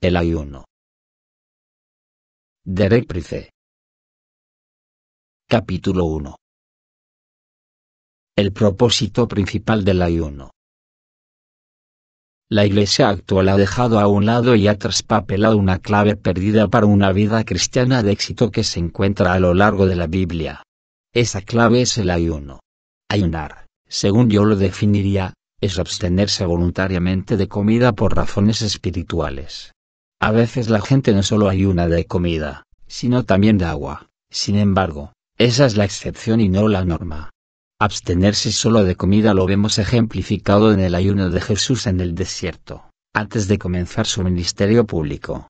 El ayuno. Derek Capítulo 1. El propósito principal del ayuno. La Iglesia actual ha dejado a un lado y ha traspapelado una clave perdida para una vida cristiana de éxito que se encuentra a lo largo de la Biblia. Esa clave es el ayuno. Ayunar, según yo lo definiría, es abstenerse voluntariamente de comida por razones espirituales. A veces la gente no solo ayuna de comida, sino también de agua. Sin embargo, esa es la excepción y no la norma. Abstenerse solo de comida lo vemos ejemplificado en el ayuno de Jesús en el desierto, antes de comenzar su ministerio público.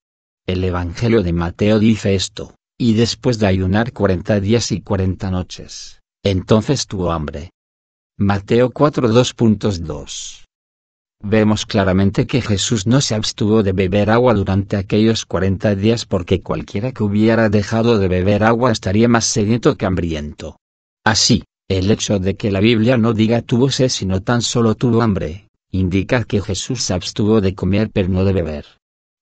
El Evangelio de Mateo dice esto, y después de ayunar 40 días y 40 noches, entonces tuvo hambre. Mateo 4.2.2 vemos claramente que Jesús no se abstuvo de beber agua durante aquellos 40 días porque cualquiera que hubiera dejado de beber agua estaría más sediento que hambriento. Así, el hecho de que la Biblia no diga tuvo sed sino tan solo tuvo hambre, indica que Jesús se abstuvo de comer pero no de beber.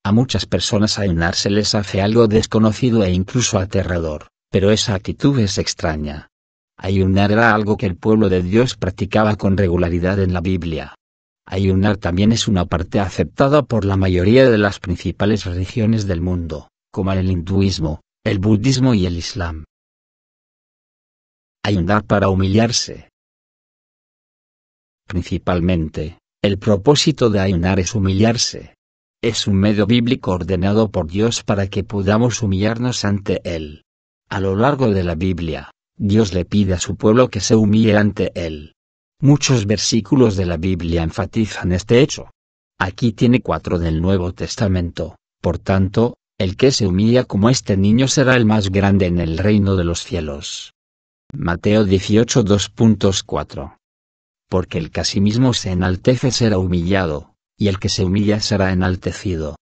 A muchas personas ayunar se les hace algo desconocido e incluso aterrador, pero esa actitud es extraña. Ayunar era algo que el pueblo de Dios practicaba con regularidad en la Biblia. Ayunar también es una parte aceptada por la mayoría de las principales religiones del mundo, como el hinduismo, el budismo y el islam. Ayunar para humillarse. Principalmente, el propósito de ayunar es humillarse. Es un medio bíblico ordenado por Dios para que podamos humillarnos ante Él. A lo largo de la Biblia, Dios le pide a su pueblo que se humille ante Él. Muchos versículos de la Biblia enfatizan este hecho. Aquí tiene cuatro del Nuevo Testamento, por tanto, el que se humilla como este niño será el más grande en el reino de los cielos. Mateo 18 2.4. Porque el que mismo se enaltece será humillado, y el que se humilla será enaltecido.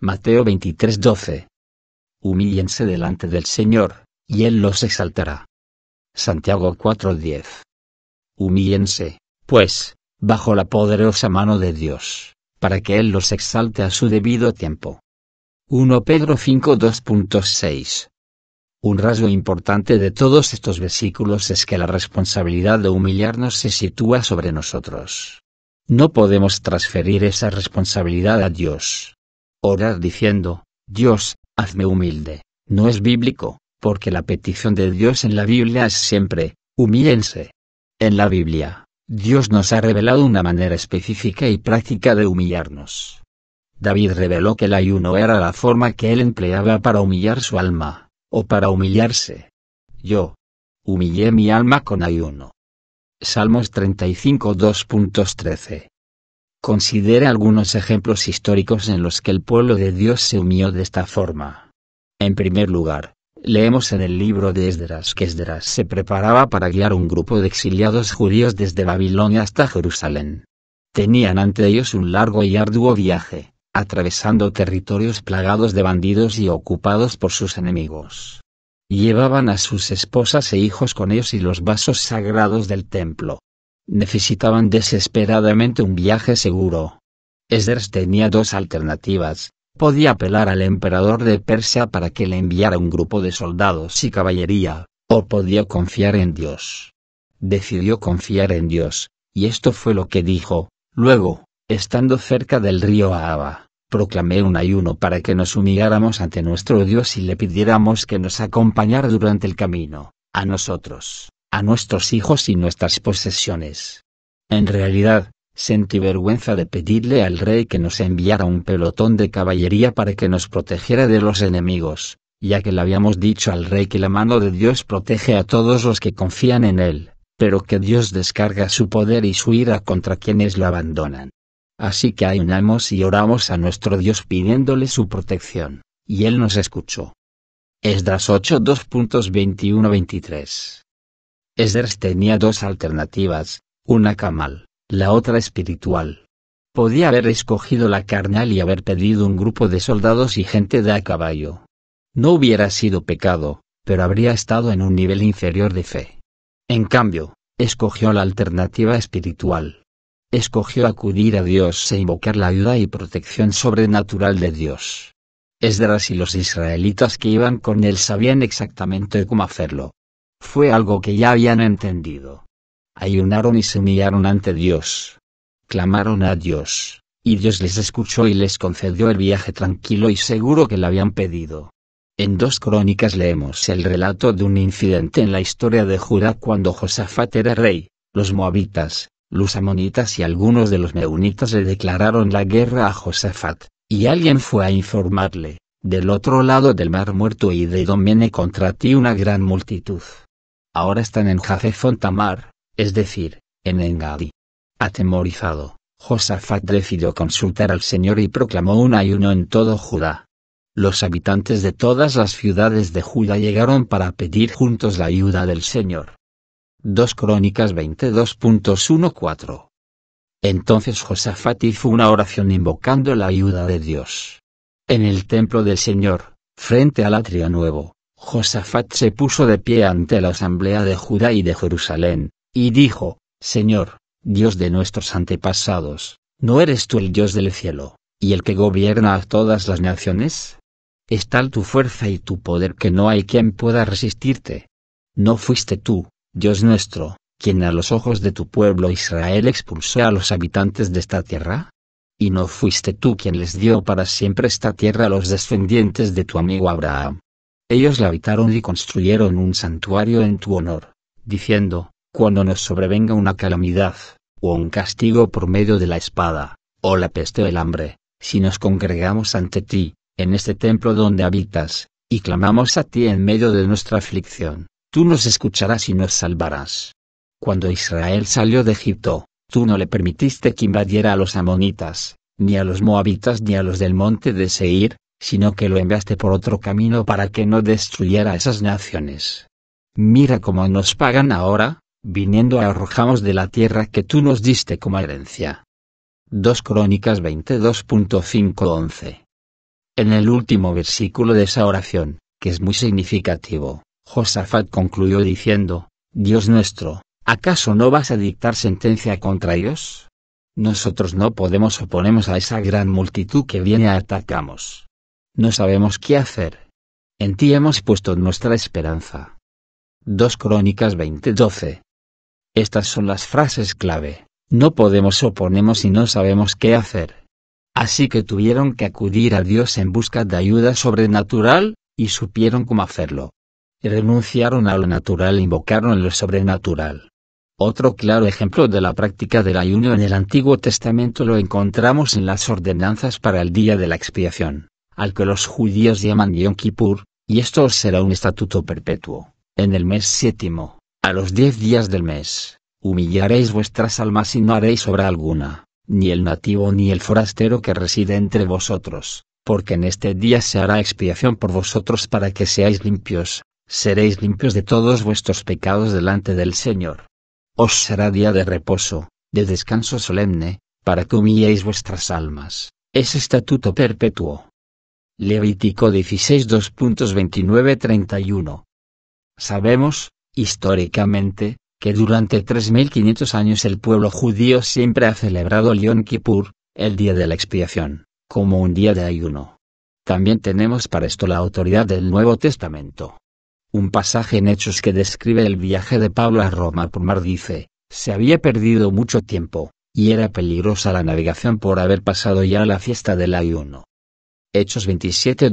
Mateo 23:12. Humíllense delante del Señor, y Él los exaltará. Santiago 4:10 humíense, pues, bajo la poderosa mano de Dios, para que Él los exalte a su debido tiempo. 1 Pedro 5 un rasgo importante de todos estos versículos es que la responsabilidad de humillarnos se sitúa sobre nosotros. No podemos transferir esa responsabilidad a Dios. Orar diciendo, Dios, hazme humilde, no es bíblico, porque la petición de Dios en la Biblia es siempre, humíense. En la Biblia, Dios nos ha revelado una manera específica y práctica de humillarnos. David reveló que el ayuno era la forma que él empleaba para humillar su alma, o para humillarse. Yo, humillé mi alma con ayuno. Salmos 35 2.13. Considere algunos ejemplos históricos en los que el pueblo de Dios se humilló de esta forma. En primer lugar, Leemos en el libro de Esdras que Esdras se preparaba para guiar un grupo de exiliados judíos desde Babilonia hasta Jerusalén. Tenían ante ellos un largo y arduo viaje, atravesando territorios plagados de bandidos y ocupados por sus enemigos. Llevaban a sus esposas e hijos con ellos y los vasos sagrados del templo. Necesitaban desesperadamente un viaje seguro. Esdras tenía dos alternativas, podía apelar al emperador de Persia para que le enviara un grupo de soldados y caballería, o podía confiar en Dios. Decidió confiar en Dios, y esto fue lo que dijo, luego, estando cerca del río Aba, proclamé un ayuno para que nos humilláramos ante nuestro Dios y le pidiéramos que nos acompañara durante el camino, a nosotros, a nuestros hijos y nuestras posesiones. En realidad, Sentí vergüenza de pedirle al rey que nos enviara un pelotón de caballería para que nos protegiera de los enemigos, ya que le habíamos dicho al rey que la mano de Dios protege a todos los que confían en él, pero que Dios descarga su poder y su ira contra quienes lo abandonan. Así que ayunamos y oramos a nuestro Dios pidiéndole su protección, y él nos escuchó. Esdras 8 2.21-23 Esdras tenía dos alternativas, una camal la otra espiritual. Podía haber escogido la carnal y haber pedido un grupo de soldados y gente de a caballo. No hubiera sido pecado, pero habría estado en un nivel inferior de fe. En cambio, escogió la alternativa espiritual. Escogió acudir a Dios e invocar la ayuda y protección sobrenatural de Dios. Esdras y los israelitas que iban con él sabían exactamente cómo hacerlo. Fue algo que ya habían entendido ayunaron y se humillaron ante Dios. Clamaron a Dios, y Dios les escuchó y les concedió el viaje tranquilo y seguro que le habían pedido. En dos crónicas leemos el relato de un incidente en la historia de Judá cuando Josafat era rey, los moabitas, los amonitas y algunos de los meunitas le declararon la guerra a Josafat, y alguien fue a informarle, del otro lado del mar muerto y de Domene contra ti una gran multitud. Ahora están en Jafefon Tamar, es decir, en Engadi. Atemorizado, Josafat decidió consultar al Señor y proclamó un ayuno en todo Judá. Los habitantes de todas las ciudades de Judá llegaron para pedir juntos la ayuda del Señor. 2 Crónicas 22.14 entonces Josafat hizo una oración invocando la ayuda de Dios. En el templo del Señor, frente al atrio nuevo, Josafat se puso de pie ante la asamblea de Judá y de Jerusalén, y dijo, Señor, Dios de nuestros antepasados, ¿no eres tú el Dios del cielo, y el que gobierna a todas las naciones? Es tal tu fuerza y tu poder que no hay quien pueda resistirte. ¿No fuiste tú, Dios nuestro, quien a los ojos de tu pueblo Israel expulsó a los habitantes de esta tierra? ¿Y no fuiste tú quien les dio para siempre esta tierra a los descendientes de tu amigo Abraham? Ellos la habitaron y construyeron un santuario en tu honor, diciendo, cuando nos sobrevenga una calamidad, o un castigo por medio de la espada, o la peste o el hambre, si nos congregamos ante ti, en este templo donde habitas, y clamamos a ti en medio de nuestra aflicción, tú nos escucharás y nos salvarás. Cuando Israel salió de Egipto, tú no le permitiste que invadiera a los amonitas, ni a los moabitas ni a los del monte de Seir, sino que lo enviaste por otro camino para que no destruyera esas naciones. Mira cómo nos pagan ahora, viniendo a arrojamos de la tierra que tú nos diste como herencia. 2 Crónicas 225 En el último versículo de esa oración, que es muy significativo, Josafat concluyó diciendo, Dios nuestro, ¿acaso no vas a dictar sentencia contra ellos? Nosotros no podemos oponernos a esa gran multitud que viene a atacarnos. No sabemos qué hacer. En ti hemos puesto nuestra esperanza. 2 Crónicas 20:12. Estas son las frases clave. No podemos oponemos y no sabemos qué hacer. Así que tuvieron que acudir a Dios en busca de ayuda sobrenatural, y supieron cómo hacerlo. Renunciaron a lo natural e invocaron lo sobrenatural. Otro claro ejemplo de la práctica del ayuno en el Antiguo Testamento lo encontramos en las ordenanzas para el día de la expiación, al que los judíos llaman Yom Kippur, y esto será un estatuto perpetuo, en el mes séptimo. A los diez días del mes, humillaréis vuestras almas y no haréis obra alguna, ni el nativo ni el forastero que reside entre vosotros, porque en este día se hará expiación por vosotros para que seáis limpios, seréis limpios de todos vuestros pecados delante del Señor. Os será día de reposo, de descanso solemne, para que humilléis vuestras almas, es estatuto perpetuo. Levítico 16 2.29-31. Sabemos, Históricamente, que durante 3.500 años el pueblo judío siempre ha celebrado el Yom Kippur, el día de la expiación, como un día de ayuno. También tenemos para esto la autoridad del Nuevo Testamento. Un pasaje en Hechos que describe el viaje de Pablo a Roma por mar dice, se había perdido mucho tiempo, y era peligrosa la navegación por haber pasado ya la fiesta del ayuno. Hechos 27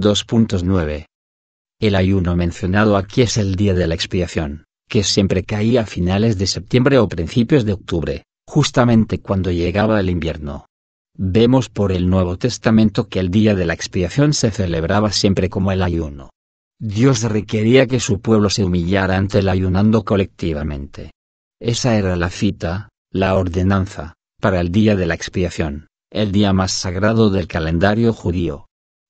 El ayuno mencionado aquí es el día de la expiación, que siempre caía a finales de septiembre o principios de octubre, justamente cuando llegaba el invierno. Vemos por el Nuevo Testamento que el día de la expiación se celebraba siempre como el ayuno. Dios requería que su pueblo se humillara ante el ayunando colectivamente. Esa era la cita, la ordenanza, para el día de la expiación, el día más sagrado del calendario judío.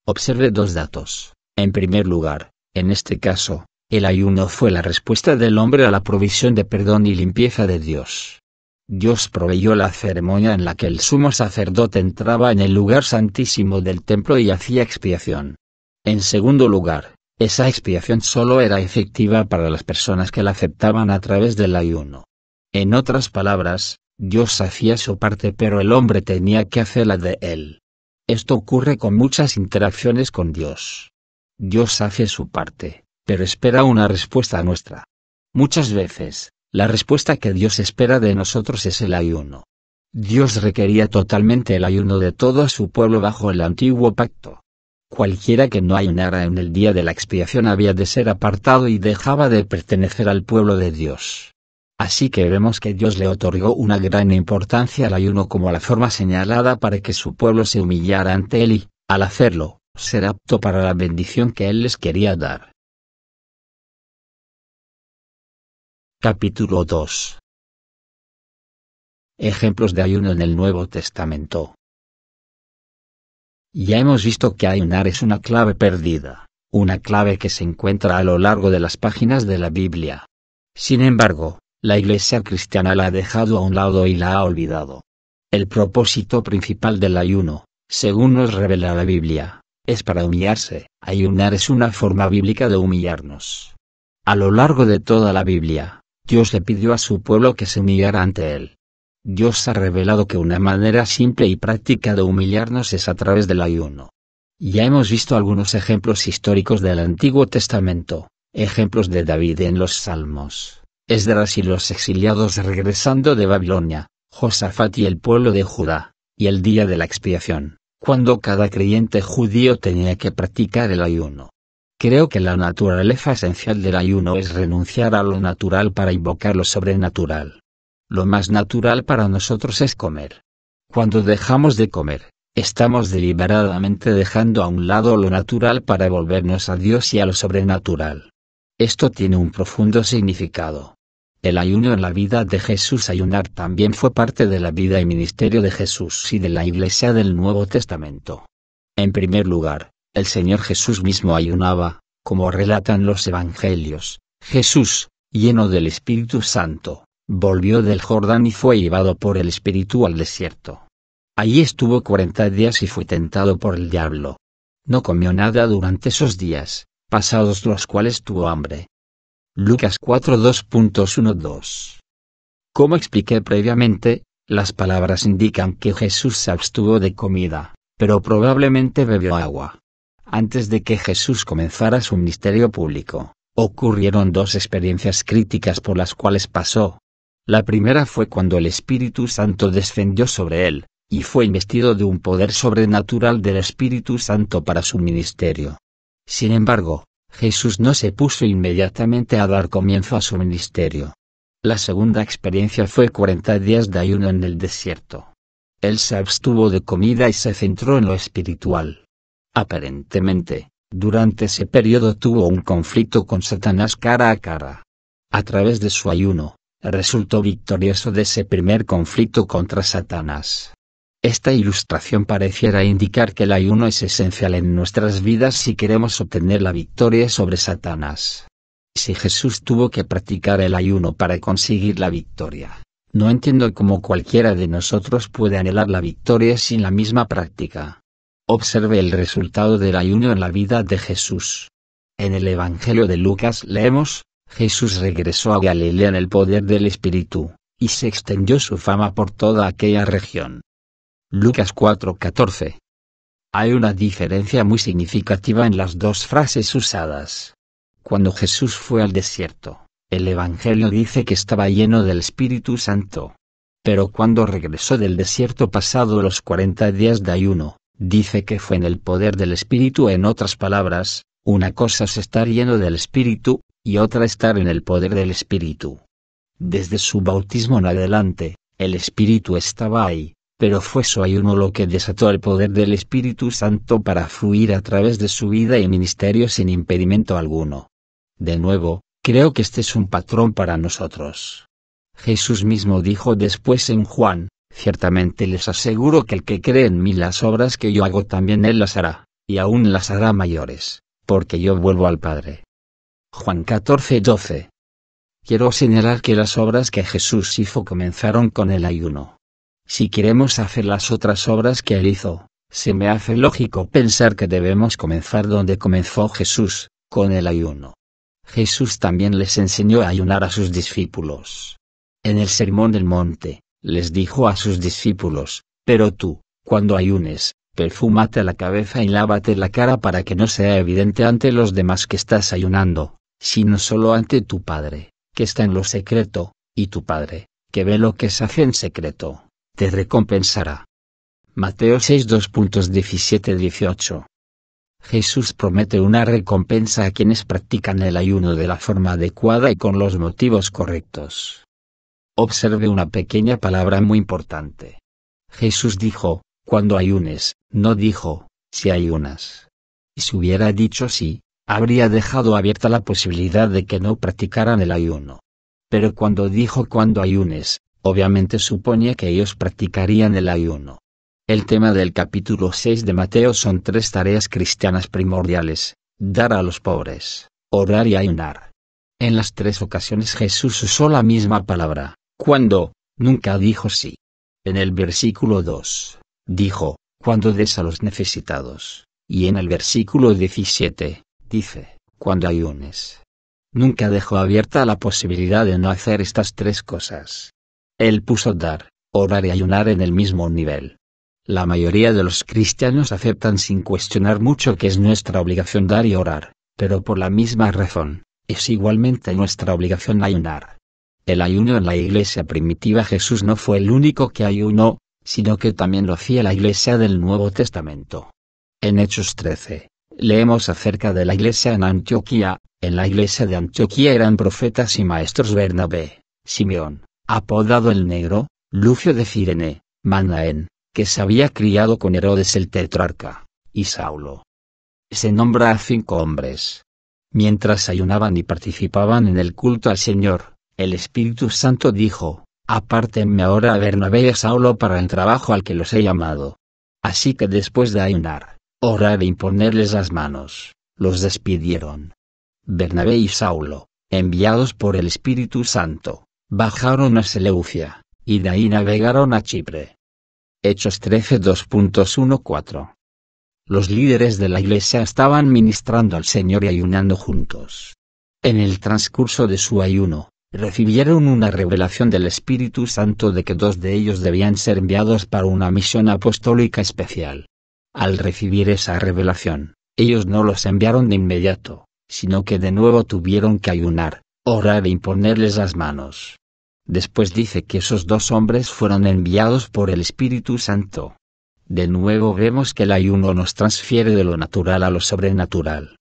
Observe dos datos. En primer lugar, en este caso, el ayuno fue la respuesta del hombre a la provisión de perdón y limpieza de Dios. Dios proveyó la ceremonia en la que el sumo sacerdote entraba en el lugar santísimo del templo y hacía expiación. En segundo lugar, esa expiación solo era efectiva para las personas que la aceptaban a través del ayuno. En otras palabras, Dios hacía su parte pero el hombre tenía que hacer la de él. Esto ocurre con muchas interacciones con Dios. Dios hace su parte, pero espera una respuesta nuestra. Muchas veces, la respuesta que Dios espera de nosotros es el ayuno. Dios requería totalmente el ayuno de todo su pueblo bajo el antiguo pacto. Cualquiera que no ayunara en el día de la expiación había de ser apartado y dejaba de pertenecer al pueblo de Dios. Así que vemos que Dios le otorgó una gran importancia al ayuno como la forma señalada para que su pueblo se humillara ante él y, al hacerlo, ser apto para la bendición que él les quería dar. Capítulo 2 Ejemplos de ayuno en el Nuevo Testamento Ya hemos visto que ayunar es una clave perdida, una clave que se encuentra a lo largo de las páginas de la Biblia. Sin embargo, la Iglesia cristiana la ha dejado a un lado y la ha olvidado. El propósito principal del ayuno, según nos revela la Biblia, es para humillarse. Ayunar es una forma bíblica de humillarnos. A lo largo de toda la Biblia, Dios le pidió a su pueblo que se humillara ante él. Dios ha revelado que una manera simple y práctica de humillarnos es a través del ayuno. Ya hemos visto algunos ejemplos históricos del Antiguo Testamento, ejemplos de David en los Salmos, Esdras y los exiliados regresando de Babilonia, Josafat y el pueblo de Judá, y el día de la expiación, cuando cada creyente judío tenía que practicar el ayuno. Creo que la naturaleza esencial del ayuno es renunciar a lo natural para invocar lo sobrenatural. Lo más natural para nosotros es comer. Cuando dejamos de comer, estamos deliberadamente dejando a un lado lo natural para volvernos a Dios y a lo sobrenatural. Esto tiene un profundo significado. El ayuno en la vida de Jesús ayunar también fue parte de la vida y ministerio de Jesús y de la Iglesia del Nuevo Testamento. En primer lugar, el Señor Jesús mismo ayunaba, como relatan los Evangelios. Jesús, lleno del Espíritu Santo, volvió del Jordán y fue llevado por el Espíritu al desierto. Allí estuvo cuarenta días y fue tentado por el diablo. No comió nada durante esos días, pasados los cuales tuvo hambre. Lucas 42.12 Como expliqué previamente, las palabras indican que Jesús se abstuvo de comida, pero probablemente bebió agua. Antes de que Jesús comenzara su ministerio público, ocurrieron dos experiencias críticas por las cuales pasó. La primera fue cuando el Espíritu Santo descendió sobre él, y fue investido de un poder sobrenatural del Espíritu Santo para su ministerio. Sin embargo, Jesús no se puso inmediatamente a dar comienzo a su ministerio. La segunda experiencia fue 40 días de ayuno en el desierto. Él se abstuvo de comida y se centró en lo espiritual. Aparentemente, durante ese periodo tuvo un conflicto con Satanás cara a cara. A través de su ayuno, resultó victorioso de ese primer conflicto contra Satanás. Esta ilustración pareciera indicar que el ayuno es esencial en nuestras vidas si queremos obtener la victoria sobre Satanás. Si Jesús tuvo que practicar el ayuno para conseguir la victoria, no entiendo cómo cualquiera de nosotros puede anhelar la victoria sin la misma práctica. Observe el resultado del ayuno en la vida de Jesús. En el Evangelio de Lucas leemos, Jesús regresó a Galilea en el poder del Espíritu, y se extendió su fama por toda aquella región. Lucas 4:14. Hay una diferencia muy significativa en las dos frases usadas. Cuando Jesús fue al desierto, el Evangelio dice que estaba lleno del Espíritu Santo. Pero cuando regresó del desierto pasado los 40 días de ayuno, Dice que fue en el poder del Espíritu en otras palabras, una cosa es estar lleno del Espíritu, y otra estar en el poder del Espíritu. Desde su bautismo en adelante, el Espíritu estaba ahí, pero fue su ayuno lo que desató el poder del Espíritu Santo para fluir a través de su vida y ministerio sin impedimento alguno. De nuevo, creo que este es un patrón para nosotros. Jesús mismo dijo después en Juan, Ciertamente les aseguro que el que cree en mí las obras que yo hago también él las hará, y aún las hará mayores, porque yo vuelvo al Padre. Juan 14, 12. Quiero señalar que las obras que Jesús hizo comenzaron con el ayuno. Si queremos hacer las otras obras que él hizo, se me hace lógico pensar que debemos comenzar donde comenzó Jesús, con el ayuno. Jesús también les enseñó a ayunar a sus discípulos. En el Sermón del Monte, les dijo a sus discípulos, pero tú, cuando ayunes, perfúmate la cabeza y lávate la cara para que no sea evidente ante los demás que estás ayunando, sino solo ante tu Padre, que está en lo secreto, y tu Padre, que ve lo que se hace en secreto, te recompensará. Mateo 6 2.17-18 Jesús promete una recompensa a quienes practican el ayuno de la forma adecuada y con los motivos correctos. Observe una pequeña palabra muy importante. Jesús dijo, cuando ayunes, no dijo, si ayunas. Y si hubiera dicho sí, habría dejado abierta la posibilidad de que no practicaran el ayuno. Pero cuando dijo cuando ayunes, obviamente suponía que ellos practicarían el ayuno. El tema del capítulo 6 de Mateo son tres tareas cristianas primordiales, dar a los pobres, orar y ayunar. En las tres ocasiones Jesús usó la misma palabra, cuando, nunca dijo sí. En el versículo 2, dijo, cuando des a los necesitados, y en el versículo 17, dice, cuando ayunes. Nunca dejó abierta la posibilidad de no hacer estas tres cosas. Él puso dar, orar y ayunar en el mismo nivel. La mayoría de los cristianos aceptan sin cuestionar mucho que es nuestra obligación dar y orar, pero por la misma razón, es igualmente nuestra obligación ayunar. El ayuno en la iglesia primitiva Jesús no fue el único que ayunó, sino que también lo hacía la iglesia del Nuevo Testamento. En Hechos 13, leemos acerca de la iglesia en Antioquía, en la iglesia de Antioquía eran profetas y maestros Bernabé, Simeón, apodado el Negro, Lucio de Cirene, Manaén, que se había criado con Herodes el tetrarca, y Saulo. Se nombra a cinco hombres. Mientras ayunaban y participaban en el culto al Señor, el Espíritu Santo dijo, Apártenme ahora a Bernabé y a Saulo para el trabajo al que los he llamado. Así que después de ayunar, hora de imponerles las manos, los despidieron. Bernabé y Saulo, enviados por el Espíritu Santo, bajaron a Seleucia, y de ahí navegaron a Chipre. Hechos 13 2.14 los líderes de la iglesia estaban ministrando al Señor y ayunando juntos. En el transcurso de su ayuno, recibieron una revelación del Espíritu Santo de que dos de ellos debían ser enviados para una misión apostólica especial. Al recibir esa revelación, ellos no los enviaron de inmediato, sino que de nuevo tuvieron que ayunar, orar e imponerles las manos. Después dice que esos dos hombres fueron enviados por el Espíritu Santo. De nuevo vemos que el ayuno nos transfiere de lo natural a lo sobrenatural.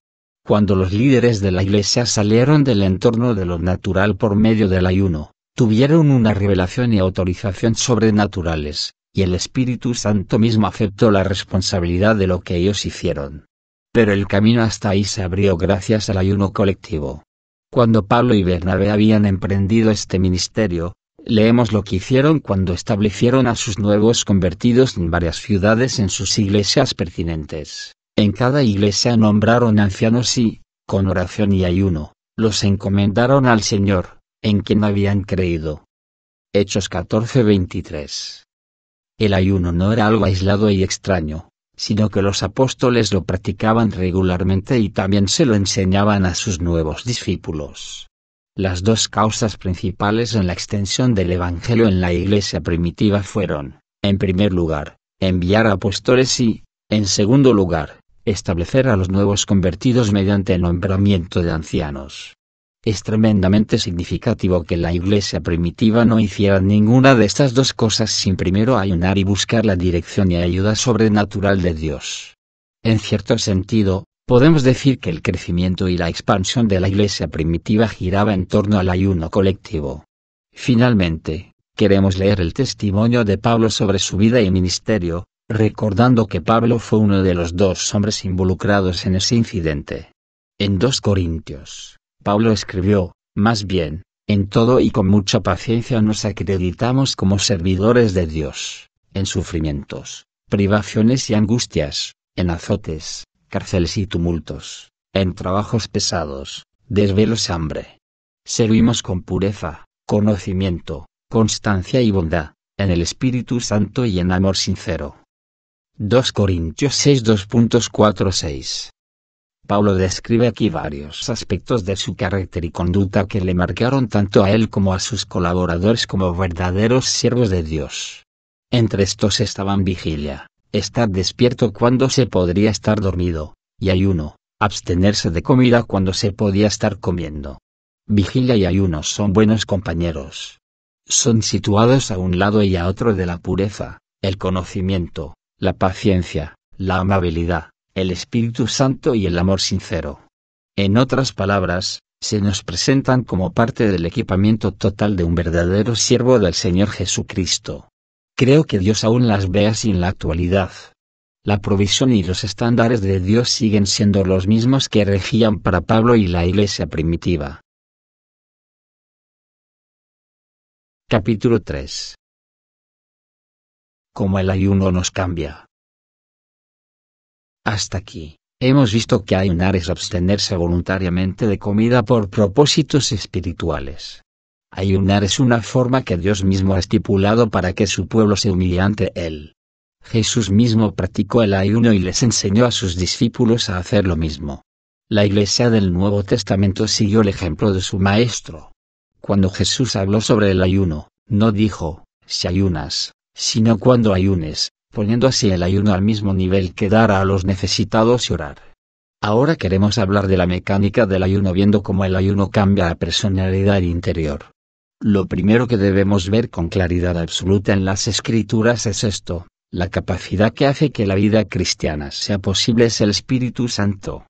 Cuando los líderes de la Iglesia salieron del entorno de lo natural por medio del ayuno, tuvieron una revelación y autorización sobrenaturales, y el Espíritu Santo mismo aceptó la responsabilidad de lo que ellos hicieron. Pero el camino hasta ahí se abrió gracias al ayuno colectivo. Cuando Pablo y Bernabé habían emprendido este ministerio, leemos lo que hicieron cuando establecieron a sus nuevos convertidos en varias ciudades en sus iglesias pertinentes. En cada iglesia nombraron ancianos y, con oración y ayuno, los encomendaron al Señor, en quien habían creído. Hechos 14:23. El ayuno no era algo aislado y extraño, sino que los apóstoles lo practicaban regularmente y también se lo enseñaban a sus nuevos discípulos. Las dos causas principales en la extensión del Evangelio en la iglesia primitiva fueron, en primer lugar, enviar apóstoles y, en segundo lugar, establecer a los nuevos convertidos mediante el nombramiento de ancianos. Es tremendamente significativo que la iglesia primitiva no hiciera ninguna de estas dos cosas sin primero ayunar y buscar la dirección y ayuda sobrenatural de Dios. En cierto sentido, podemos decir que el crecimiento y la expansión de la iglesia primitiva giraba en torno al ayuno colectivo. Finalmente, queremos leer el testimonio de Pablo sobre su vida y ministerio, recordando que Pablo fue uno de los dos hombres involucrados en ese incidente. En 2 Corintios, Pablo escribió, más bien, en todo y con mucha paciencia nos acreditamos como servidores de Dios, en sufrimientos, privaciones y angustias, en azotes, cárceles y tumultos, en trabajos pesados, desvelos y hambre. Servimos con pureza, conocimiento, constancia y bondad, en el Espíritu Santo y en amor sincero. 2 Corintios 6 2.46. Pablo describe aquí varios aspectos de su carácter y conducta que le marcaron tanto a él como a sus colaboradores como verdaderos siervos de Dios. Entre estos estaban vigilia, estar despierto cuando se podría estar dormido, y ayuno, abstenerse de comida cuando se podía estar comiendo. Vigilia y ayuno son buenos compañeros. Son situados a un lado y a otro de la pureza, el conocimiento, la paciencia, la amabilidad, el Espíritu Santo y el amor sincero. En otras palabras, se nos presentan como parte del equipamiento total de un verdadero siervo del Señor Jesucristo. Creo que Dios aún las ve así en la actualidad. La provisión y los estándares de Dios siguen siendo los mismos que regían para Pablo y la iglesia primitiva. Capítulo 3 como el ayuno nos cambia. Hasta aquí, hemos visto que ayunar es abstenerse voluntariamente de comida por propósitos espirituales. Ayunar es una forma que Dios mismo ha estipulado para que su pueblo se humille ante Él. Jesús mismo practicó el ayuno y les enseñó a sus discípulos a hacer lo mismo. La Iglesia del Nuevo Testamento siguió el ejemplo de su Maestro. Cuando Jesús habló sobre el ayuno, no dijo, si ayunas, sino cuando ayunes, así el ayuno al mismo nivel que dar a los necesitados y orar. Ahora queremos hablar de la mecánica del ayuno viendo cómo el ayuno cambia la personalidad interior. Lo primero que debemos ver con claridad absoluta en las escrituras es esto, la capacidad que hace que la vida cristiana sea posible es el Espíritu Santo.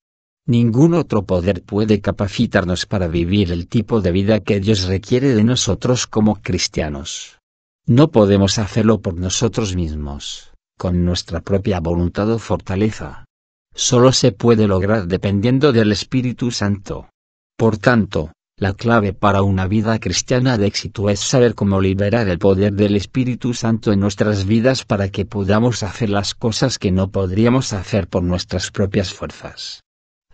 Ningún otro poder puede capacitarnos para vivir el tipo de vida que Dios requiere de nosotros como cristianos. No podemos hacerlo por nosotros mismos, con nuestra propia voluntad o fortaleza. Solo se puede lograr dependiendo del Espíritu Santo. Por tanto, la clave para una vida cristiana de éxito es saber cómo liberar el poder del Espíritu Santo en nuestras vidas para que podamos hacer las cosas que no podríamos hacer por nuestras propias fuerzas.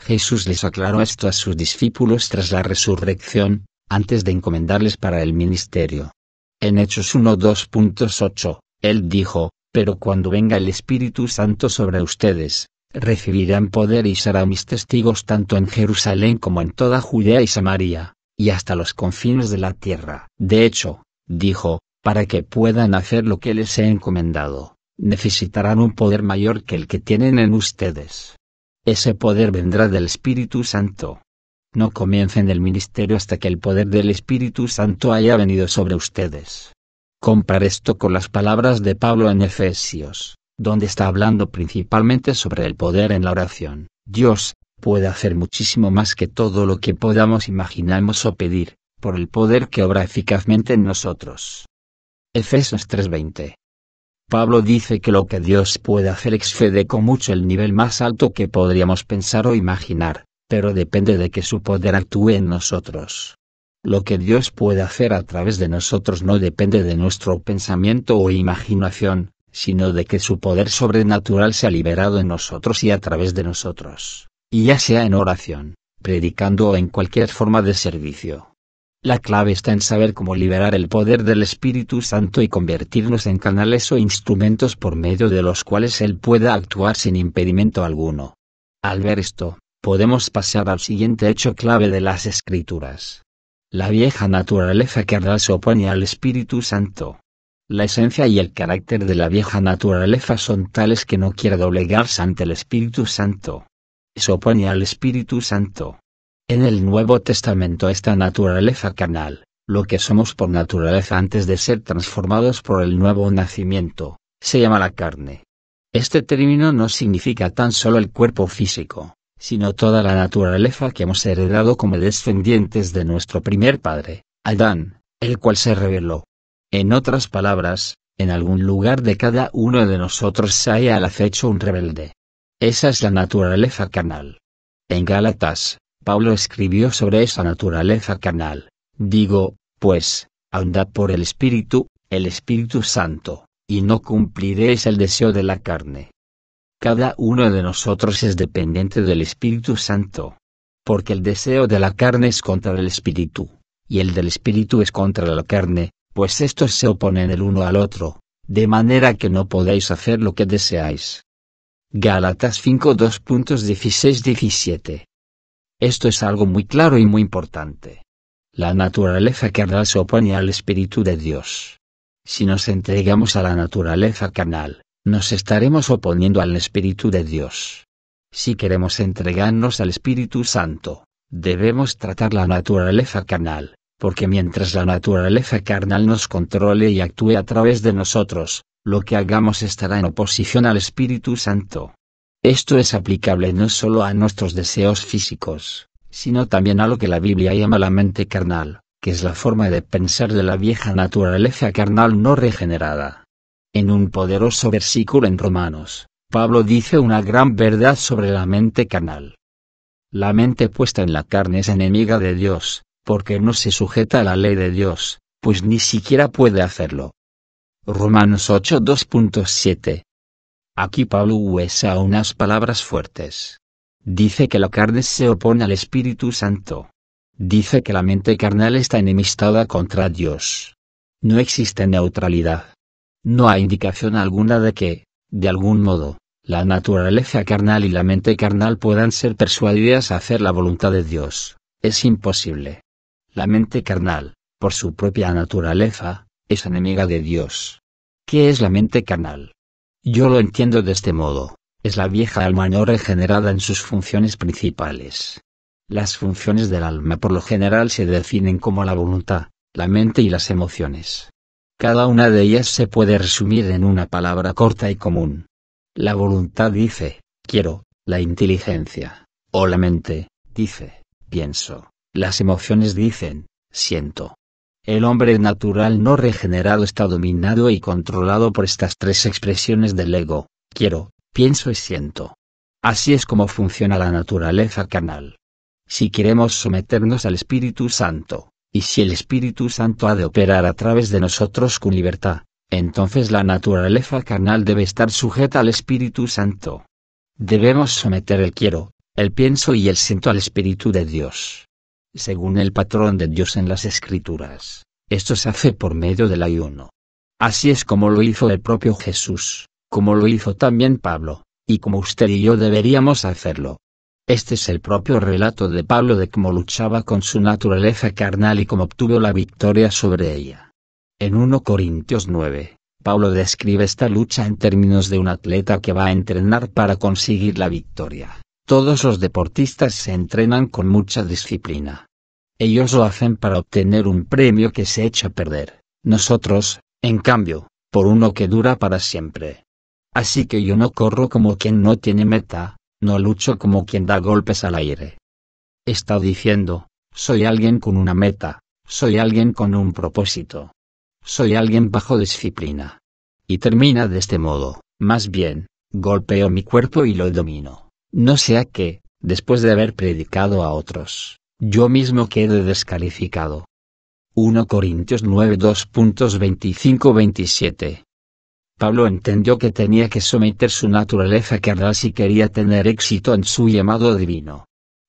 Jesús les aclaró esto a sus discípulos tras la resurrección, antes de encomendarles para el ministerio. En Hechos 2.8, él dijo, Pero cuando venga el Espíritu Santo sobre ustedes, recibirán poder y serán mis testigos tanto en Jerusalén como en toda Judea y Samaria, y hasta los confines de la tierra. De hecho, dijo, para que puedan hacer lo que les he encomendado, necesitarán un poder mayor que el que tienen en ustedes. Ese poder vendrá del Espíritu Santo, no comiencen el ministerio hasta que el poder del Espíritu Santo haya venido sobre ustedes. Compar esto con las palabras de Pablo en Efesios, donde está hablando principalmente sobre el poder en la oración. Dios puede hacer muchísimo más que todo lo que podamos imaginamos o pedir, por el poder que obra eficazmente en nosotros. Efesios 3:20 Pablo dice que lo que Dios puede hacer excede con mucho el nivel más alto que podríamos pensar o imaginar, pero depende de que su poder actúe en nosotros. Lo que Dios puede hacer a través de nosotros no depende de nuestro pensamiento o imaginación, sino de que su poder sobrenatural se ha liberado en nosotros y a través de nosotros, y ya sea en oración, predicando o en cualquier forma de servicio. La clave está en saber cómo liberar el poder del Espíritu Santo y convertirnos en canales o instrumentos por medio de los cuales Él pueda actuar sin impedimento alguno. Al ver esto, podemos pasar al siguiente hecho clave de las Escrituras. La vieja naturaleza carnal se opone al Espíritu Santo. La esencia y el carácter de la vieja naturaleza son tales que no quiere doblegarse ante el Espíritu Santo. Se opone al Espíritu Santo. En el Nuevo Testamento esta naturaleza carnal, lo que somos por naturaleza antes de ser transformados por el nuevo nacimiento, se llama la carne. Este término no significa tan solo el cuerpo físico, sino toda la naturaleza que hemos heredado como descendientes de nuestro primer padre, Adán, el cual se rebeló. En otras palabras, en algún lugar de cada uno de nosotros hay al acecho un rebelde. Esa es la naturaleza canal. En Gálatas, Pablo escribió sobre esa naturaleza canal. Digo, pues, andad por el Espíritu, el Espíritu Santo, y no cumpliréis el deseo de la carne, cada uno de nosotros es dependiente del Espíritu Santo. Porque el deseo de la carne es contra el Espíritu, y el del Espíritu es contra la carne, pues estos se oponen el uno al otro, de manera que no podéis hacer lo que deseáis. Gálatas 5 17 Esto es algo muy claro y muy importante. La naturaleza carnal se opone al Espíritu de Dios. Si nos entregamos a la naturaleza carnal, nos estaremos oponiendo al Espíritu de Dios. Si queremos entregarnos al Espíritu Santo, debemos tratar la naturaleza carnal, porque mientras la naturaleza carnal nos controle y actúe a través de nosotros, lo que hagamos estará en oposición al Espíritu Santo. Esto es aplicable no solo a nuestros deseos físicos, sino también a lo que la Biblia llama la mente carnal, que es la forma de pensar de la vieja naturaleza carnal no regenerada. En un poderoso versículo en Romanos, Pablo dice una gran verdad sobre la mente carnal. La mente puesta en la carne es enemiga de Dios, porque no se sujeta a la ley de Dios, pues ni siquiera puede hacerlo. Romanos 8 2.7. Aquí Pablo usa unas palabras fuertes. Dice que la carne se opone al Espíritu Santo. Dice que la mente carnal está enemistada contra Dios. No existe neutralidad no hay indicación alguna de que, de algún modo, la naturaleza carnal y la mente carnal puedan ser persuadidas a hacer la voluntad de Dios, es imposible. La mente carnal, por su propia naturaleza, es enemiga de Dios. ¿Qué es la mente carnal? Yo lo entiendo de este modo, es la vieja alma no regenerada en sus funciones principales. Las funciones del alma por lo general se definen como la voluntad, la mente y las emociones. Cada una de ellas se puede resumir en una palabra corta y común. La voluntad dice, quiero, la inteligencia, o la mente, dice, pienso, las emociones dicen, siento. El hombre natural no regenerado está dominado y controlado por estas tres expresiones del ego, quiero, pienso y siento. Así es como funciona la naturaleza carnal. Si queremos someternos al Espíritu Santo, y si el Espíritu Santo ha de operar a través de nosotros con libertad, entonces la naturaleza carnal debe estar sujeta al Espíritu Santo. Debemos someter el quiero, el pienso y el siento al Espíritu de Dios. Según el patrón de Dios en las Escrituras, esto se hace por medio del ayuno. Así es como lo hizo el propio Jesús, como lo hizo también Pablo, y como usted y yo deberíamos hacerlo. Este es el propio relato de Pablo de cómo luchaba con su naturaleza carnal y cómo obtuvo la victoria sobre ella. En 1 Corintios 9, Pablo describe esta lucha en términos de un atleta que va a entrenar para conseguir la victoria. Todos los deportistas se entrenan con mucha disciplina. Ellos lo hacen para obtener un premio que se echa a perder. Nosotros, en cambio, por uno que dura para siempre. Así que yo no corro como quien no tiene meta, no lucho como quien da golpes al aire. Está diciendo, soy alguien con una meta, soy alguien con un propósito. Soy alguien bajo disciplina. Y termina de este modo, más bien, golpeo mi cuerpo y lo domino. No sea que, después de haber predicado a otros, yo mismo quede descalificado. 1 Corintios 9 2.25-27 Pablo entendió que tenía que someter su naturaleza carnal si quería tener éxito en su llamado divino.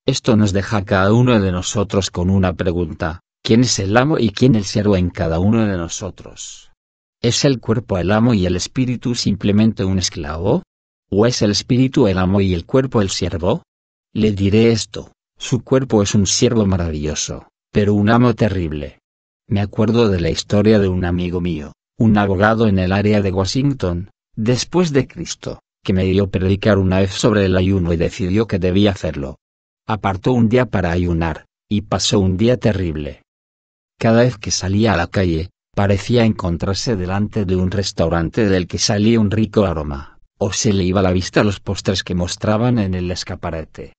Esto nos deja a cada uno de nosotros con una pregunta, ¿quién es el amo y quién el siervo en cada uno de nosotros? ¿Es el cuerpo el amo y el espíritu simplemente un esclavo? ¿O es el espíritu el amo y el cuerpo el siervo? Le diré esto, su cuerpo es un siervo maravilloso, pero un amo terrible. Me acuerdo de la historia de un amigo mío, un abogado en el área de Washington, después de Cristo, que me dio predicar una vez sobre el ayuno y decidió que debía hacerlo. Apartó un día para ayunar, y pasó un día terrible. Cada vez que salía a la calle, parecía encontrarse delante de un restaurante del que salía un rico aroma, o se le iba la vista a los postres que mostraban en el escaparate.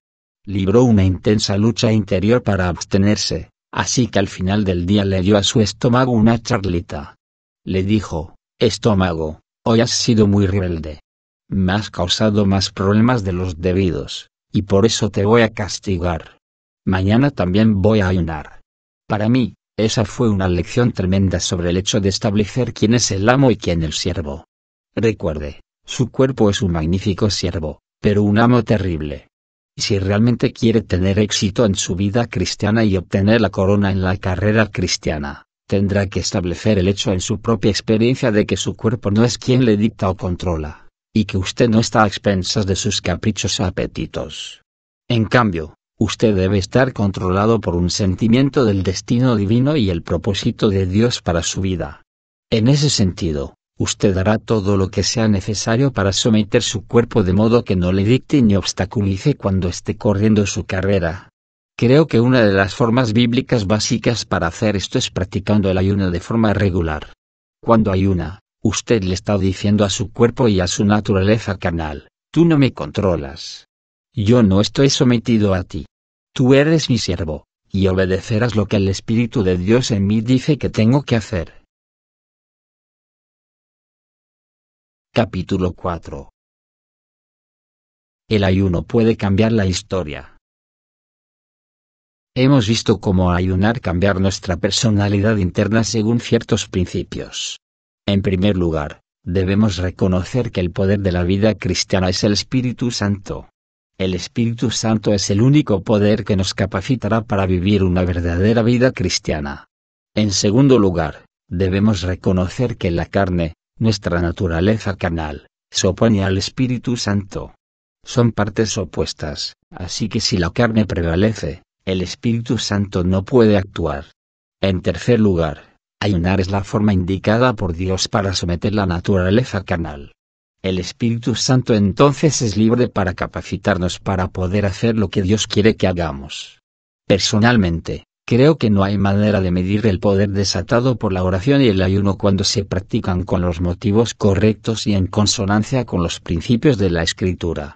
Libró una intensa lucha interior para abstenerse, así que al final del día le dio a su estómago una charlita, le dijo, estómago, hoy has sido muy rebelde. Me has causado más problemas de los debidos, y por eso te voy a castigar. Mañana también voy a ayunar. Para mí, esa fue una lección tremenda sobre el hecho de establecer quién es el amo y quién el siervo. Recuerde, su cuerpo es un magnífico siervo, pero un amo terrible. Si realmente quiere tener éxito en su vida cristiana y obtener la corona en la carrera cristiana, tendrá que establecer el hecho en su propia experiencia de que su cuerpo no es quien le dicta o controla, y que usted no está a expensas de sus caprichos o apetitos. En cambio, usted debe estar controlado por un sentimiento del destino divino y el propósito de Dios para su vida. En ese sentido, usted hará todo lo que sea necesario para someter su cuerpo de modo que no le dicte ni obstaculice cuando esté corriendo su carrera, Creo que una de las formas bíblicas básicas para hacer esto es practicando el ayuno de forma regular. Cuando ayuna, usted le está diciendo a su cuerpo y a su naturaleza carnal, tú no me controlas. Yo no estoy sometido a ti. Tú eres mi siervo, y obedecerás lo que el Espíritu de Dios en mí dice que tengo que hacer. Capítulo 4 El ayuno puede cambiar la historia. Hemos visto cómo ayunar cambiar nuestra personalidad interna según ciertos principios. En primer lugar, debemos reconocer que el poder de la vida cristiana es el Espíritu Santo. El Espíritu Santo es el único poder que nos capacitará para vivir una verdadera vida cristiana. En segundo lugar, debemos reconocer que la carne, nuestra naturaleza carnal, se opone al Espíritu Santo. Son partes opuestas, así que si la carne prevalece, el Espíritu Santo no puede actuar. En tercer lugar, ayunar es la forma indicada por Dios para someter la naturaleza carnal. El Espíritu Santo entonces es libre para capacitarnos para poder hacer lo que Dios quiere que hagamos. Personalmente, creo que no hay manera de medir el poder desatado por la oración y el ayuno cuando se practican con los motivos correctos y en consonancia con los principios de la Escritura.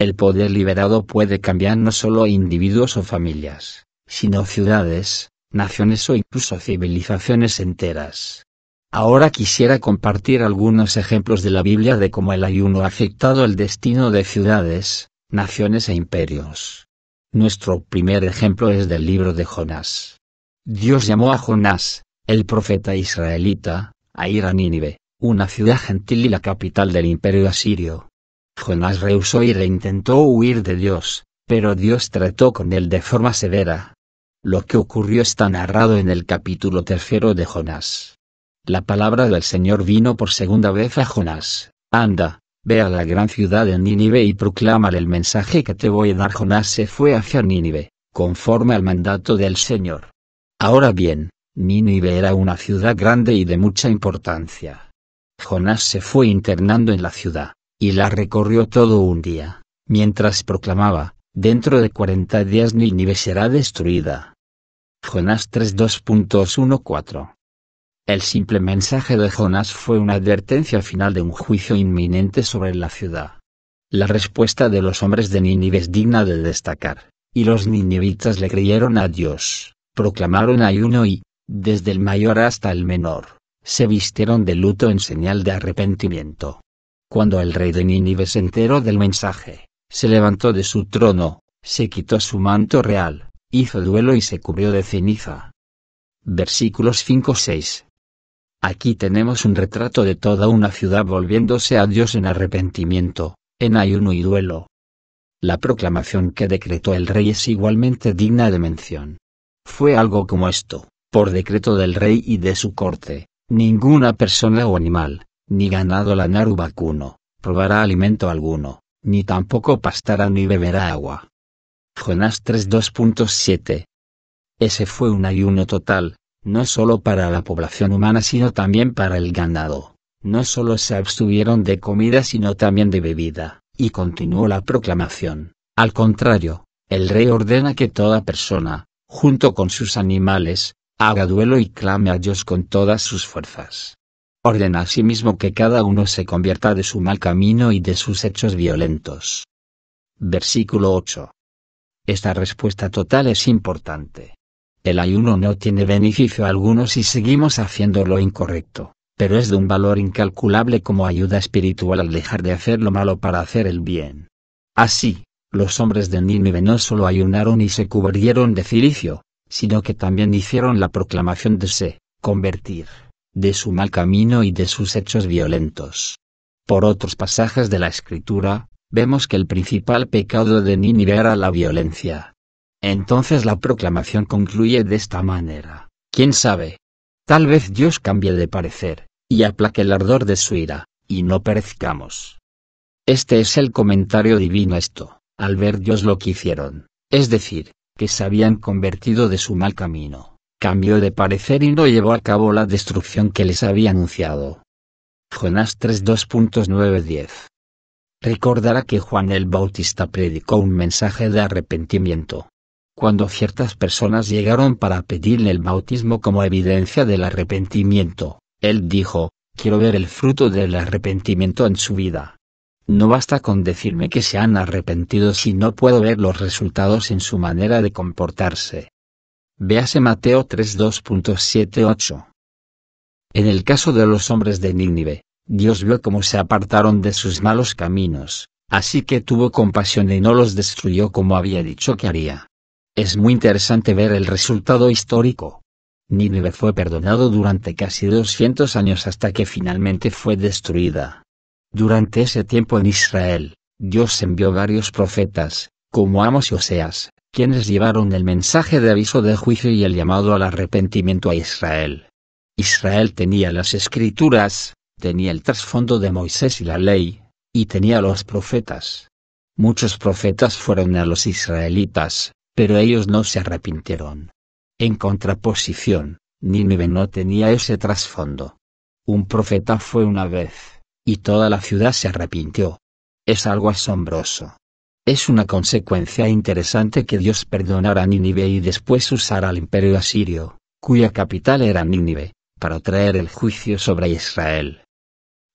El poder liberado puede cambiar no solo individuos o familias, sino ciudades, naciones o incluso civilizaciones enteras. Ahora quisiera compartir algunos ejemplos de la Biblia de cómo el ayuno ha afectado el destino de ciudades, naciones e imperios. Nuestro primer ejemplo es del libro de Jonás. Dios llamó a Jonás, el profeta israelita, a ir a Nínive, una ciudad gentil y la capital del imperio asirio Jonás rehusó y le intentó huir de Dios, pero Dios trató con él de forma severa. Lo que ocurrió está narrado en el capítulo tercero de Jonás. La palabra del Señor vino por segunda vez a Jonás, anda, ve a la gran ciudad de Nínive y proclámale el mensaje que te voy a dar. Jonás se fue hacia Nínive, conforme al mandato del Señor. Ahora bien, Nínive era una ciudad grande y de mucha importancia. Jonás se fue internando en la ciudad, y la recorrió todo un día, mientras proclamaba, dentro de cuarenta días Nínive será destruida. Jonás 3.2.14 el simple mensaje de Jonás fue una advertencia final de un juicio inminente sobre la ciudad. La respuesta de los hombres de Nínive es digna de destacar, y los ninivitas le creyeron a Dios, proclamaron ayuno y, desde el mayor hasta el menor, se vistieron de luto en señal de arrepentimiento. Cuando el rey de Nínive se enteró del mensaje, se levantó de su trono, se quitó su manto real, hizo duelo y se cubrió de ceniza. Versículos 5-6. Aquí tenemos un retrato de toda una ciudad volviéndose a Dios en arrepentimiento, en ayuno y duelo. La proclamación que decretó el rey es igualmente digna de mención. Fue algo como esto, por decreto del rey y de su corte, ninguna persona o animal, ni ganado lanar u vacuno, probará alimento alguno, ni tampoco pastará ni beberá agua. Jonás 3.2.7. Ese fue un ayuno total, no solo para la población humana sino también para el ganado. No solo se abstuvieron de comida sino también de bebida, y continuó la proclamación. Al contrario, el rey ordena que toda persona, junto con sus animales, haga duelo y clame a Dios con todas sus fuerzas ordena asimismo que cada uno se convierta de su mal camino y de sus hechos violentos. Versículo 8. Esta respuesta total es importante. El ayuno no tiene beneficio alguno si seguimos haciendo lo incorrecto, pero es de un valor incalculable como ayuda espiritual al dejar de hacer lo malo para hacer el bien. Así, los hombres de Nínive no solo ayunaron y se cubrieron de cilicio, sino que también hicieron la proclamación de se convertir de su mal camino y de sus hechos violentos. Por otros pasajes de la escritura, vemos que el principal pecado de Nini era la violencia. Entonces la proclamación concluye de esta manera, ¿quién sabe? Tal vez Dios cambie de parecer, y aplaque el ardor de su ira, y no perezcamos. Este es el comentario divino esto, al ver Dios lo que hicieron, es decir, que se habían convertido de su mal camino cambió de parecer y no llevó a cabo la destrucción que les había anunciado. Jonás 3.2.9.10 10 Recordará que Juan el Bautista predicó un mensaje de arrepentimiento. Cuando ciertas personas llegaron para pedirle el bautismo como evidencia del arrepentimiento, él dijo, quiero ver el fruto del arrepentimiento en su vida. No basta con decirme que se han arrepentido si no puedo ver los resultados en su manera de comportarse. Véase Mateo 3.2.78. En el caso de los hombres de Nínive, Dios vio cómo se apartaron de sus malos caminos, así que tuvo compasión y no los destruyó como había dicho que haría. Es muy interesante ver el resultado histórico. Nínive fue perdonado durante casi 200 años hasta que finalmente fue destruida. Durante ese tiempo en Israel, Dios envió varios profetas, como Amos y Oseas, quienes llevaron el mensaje de aviso de juicio y el llamado al arrepentimiento a Israel. Israel tenía las escrituras, tenía el trasfondo de Moisés y la ley, y tenía los profetas. Muchos profetas fueron a los israelitas, pero ellos no se arrepintieron. En contraposición, Nínive no tenía ese trasfondo. Un profeta fue una vez, y toda la ciudad se arrepintió. Es algo asombroso. Es una consecuencia interesante que Dios perdonara a Nínive y después usara al imperio asirio, cuya capital era Nínive, para traer el juicio sobre Israel.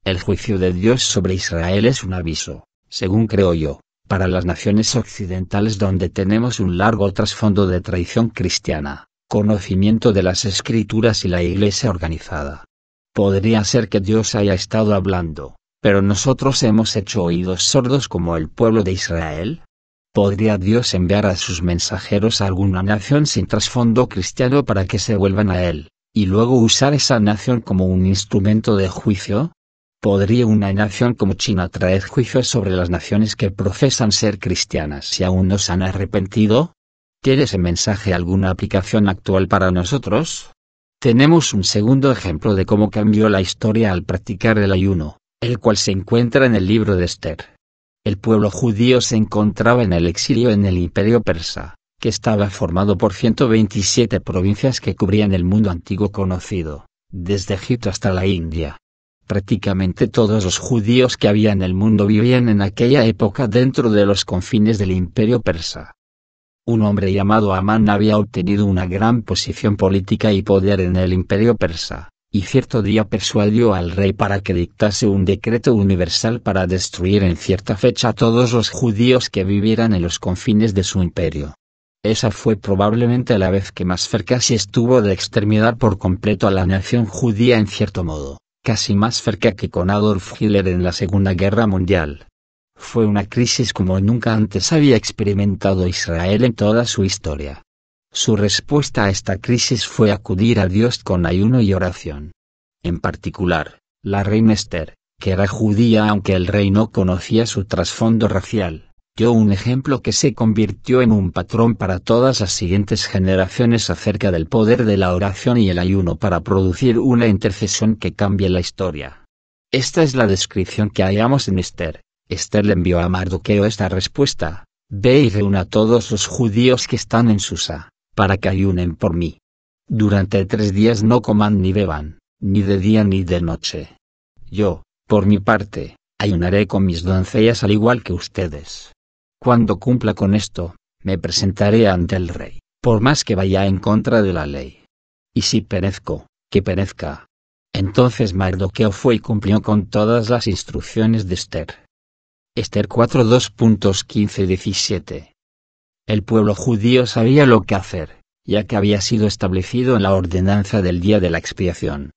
El juicio de Dios sobre Israel es un aviso, según creo yo, para las naciones occidentales donde tenemos un largo trasfondo de traición cristiana, conocimiento de las escrituras y la iglesia organizada. Podría ser que Dios haya estado hablando, pero nosotros hemos hecho oídos sordos como el pueblo de Israel? ¿Podría Dios enviar a sus mensajeros a alguna nación sin trasfondo cristiano para que se vuelvan a Él, y luego usar esa nación como un instrumento de juicio? ¿Podría una nación como China traer juicio sobre las naciones que profesan ser cristianas si aún no se han arrepentido? ¿Tiene ese mensaje alguna aplicación actual para nosotros? Tenemos un segundo ejemplo de cómo cambió la historia al practicar el ayuno el cual se encuentra en el libro de Esther. El pueblo judío se encontraba en el exilio en el imperio persa, que estaba formado por 127 provincias que cubrían el mundo antiguo conocido, desde Egipto hasta la India. Prácticamente todos los judíos que había en el mundo vivían en aquella época dentro de los confines del imperio persa. Un hombre llamado Amán había obtenido una gran posición política y poder en el imperio persa, y cierto día persuadió al rey para que dictase un decreto universal para destruir en cierta fecha a todos los judíos que vivieran en los confines de su imperio. Esa fue probablemente la vez que más cerca se estuvo de exterminar por completo a la nación judía en cierto modo, casi más cerca que con Adolf Hitler en la Segunda Guerra Mundial. Fue una crisis como nunca antes había experimentado Israel en toda su historia. Su respuesta a esta crisis fue acudir a Dios con ayuno y oración. En particular, la reina Esther, que era judía aunque el rey no conocía su trasfondo racial, dio un ejemplo que se convirtió en un patrón para todas las siguientes generaciones acerca del poder de la oración y el ayuno para producir una intercesión que cambie la historia. Esta es la descripción que hallamos en Esther. Esther le envió a Mardoqueo esta respuesta, Ve y reúna a todos los judíos que están en Susa para que ayunen por mí. Durante tres días no coman ni beban, ni de día ni de noche. Yo, por mi parte, ayunaré con mis doncellas al igual que ustedes. Cuando cumpla con esto, me presentaré ante el rey, por más que vaya en contra de la ley. Y si perezco, que perezca. Entonces Mardoqueo fue y cumplió con todas las instrucciones de Esther. Esther 4 2.15 17 el pueblo judío sabía lo que hacer, ya que había sido establecido en la ordenanza del día de la expiación.